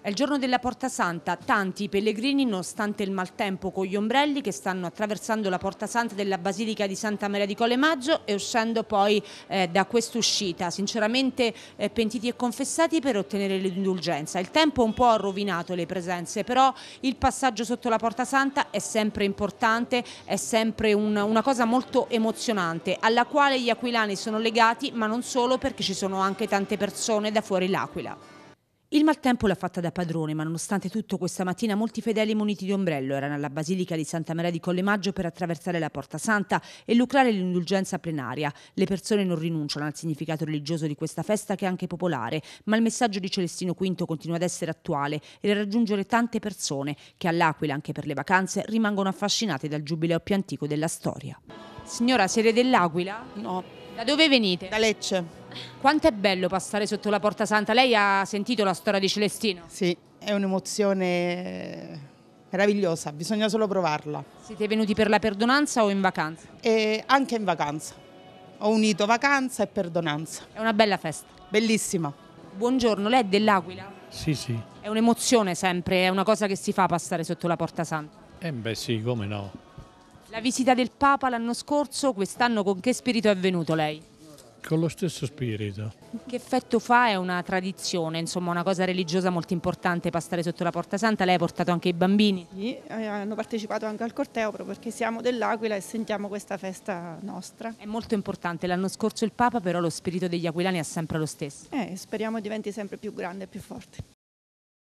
È il giorno della Porta Santa, tanti pellegrini nonostante il maltempo con gli ombrelli che stanno attraversando la Porta Santa della Basilica di Santa Maria di Colemaggio e uscendo poi eh, da quest'uscita, sinceramente eh, pentiti e confessati per ottenere l'indulgenza. Il tempo un po' ha rovinato le presenze, però il passaggio sotto la Porta Santa è sempre importante, è sempre un, una cosa molto emozionante alla quale gli aquilani sono legati ma non solo perché ci sono anche tante persone da fuori l'Aquila. Il maltempo l'ha fatta da padrone, ma nonostante tutto questa mattina molti fedeli muniti di ombrello erano alla Basilica di Santa Maria di Collemaggio per attraversare la Porta Santa e lucrare l'indulgenza plenaria. Le persone non rinunciano al significato religioso di questa festa che è anche popolare, ma il messaggio di Celestino V continua ad essere attuale e a raggiungere tante persone che all'Aquila, anche per le vacanze, rimangono affascinate dal giubileo più antico della storia. Signora, siete dell'Aquila? No. Da dove venite? Da Lecce. Quanto è bello passare sotto la Porta Santa? Lei ha sentito la storia di Celestino? Sì, è un'emozione eh, meravigliosa, bisogna solo provarla. Siete venuti per la perdonanza o in vacanza? E anche in vacanza. Ho unito vacanza e perdonanza. È una bella festa. Bellissima. Buongiorno, lei è dell'Aquila? Sì, sì. È un'emozione sempre, è una cosa che si fa passare sotto la Porta Santa. Eh beh sì, come no. La visita del Papa l'anno scorso, quest'anno con che spirito è venuto lei? con lo stesso spirito. Che effetto fa? È una tradizione, insomma una cosa religiosa molto importante passare sotto la porta santa, lei ha portato anche i bambini? Sì, eh, hanno partecipato anche al corteo proprio perché siamo dell'Aquila e sentiamo questa festa nostra. È molto importante, l'anno scorso il Papa però lo spirito degli aquilani è sempre lo stesso. Eh, speriamo diventi sempre più grande e più forte.